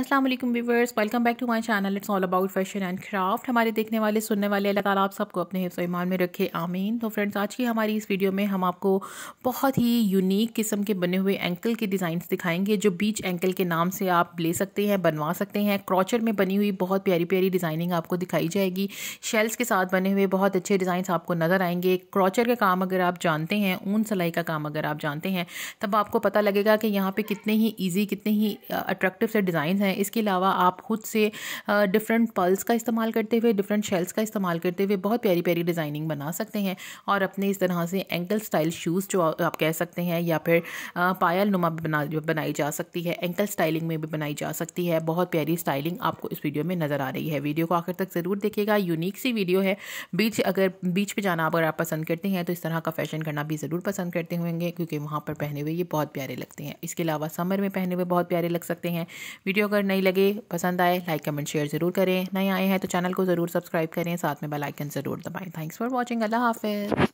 अस्सलाम वालेकुम welcome back to my channel it's all about fashion and craft हमारे देखने वाले सुनने वाले अल्लाह ताला आप सबको अपने हिफ्स ईमान में रखे आमीन तो फ्रेंड्स आज की हमारी इस वीडियो में हम आपको बहुत ही यूनिक किस्म के बने हुए एंकल के डिज़ाइंस दिखाएंगे जो बीच एंकल के नाम से आप ले सकते हैं बनवा सकते हैं क्रॉचर में बनी हुई बहुत प्यारी प्यारी डिज़ाइनिंग आपको दिखाई जाएगी शेल्स के साथ बने हुए बहुत अच्छे डिज़ाइंस आपको नज़र आएंगे क्रॉचर का काम अगर आप जानते हैं ऊन सिलाई का काम अगर आप जानते हैं तब आपको पता लगेगा कि यहाँ पर कितने ही ईजी कितने ही अट्रैक्टिव से डिज़ाइन हैं इसके अलावा आप खुद से डिफरेंट पल्स का इस्तेमाल करते हुए डिफरेंट शेल्स का इस्तेमाल करते हुए बहुत प्यारी प्यारी डिज़ाइनिंग बना सकते हैं और अपने इस तरह से एंकल स्टाइल शूज़ जो आप कह सकते हैं या फिर पायल नुमा बना बनाई जा सकती है एंकल स्टाइलिंग में भी बनाई जा सकती है बहुत प्यारी स्टाइलिंग आपको इस वीडियो में नज़र आ रही है वीडियो को आखिर तक ज़रूर देखिएगा यूनिक सी वीडियो है बीच अगर बीच पर जाना अगर आप पसंद करते हैं तो इस तरह का फैशन करना भी ज़रूर पसंद करते होंगे क्योंकि वहाँ पर पहने हुए ये बहुत प्यारे लगते हैं इसके अलावा समर में पहने हुए बहुत प्यारे लग सकते हैं वीडियो अगर नहीं लगे पसंद आए लाइक कमेंट शेयर ज़रूर करें नए आए हैं तो चैनल को ज़रूर सब्सक्राइब करें साथ में बेल आइकन ज़रूर दबाएं थैंक्स फॉर वॉचिंग अल्लाह हाफिज़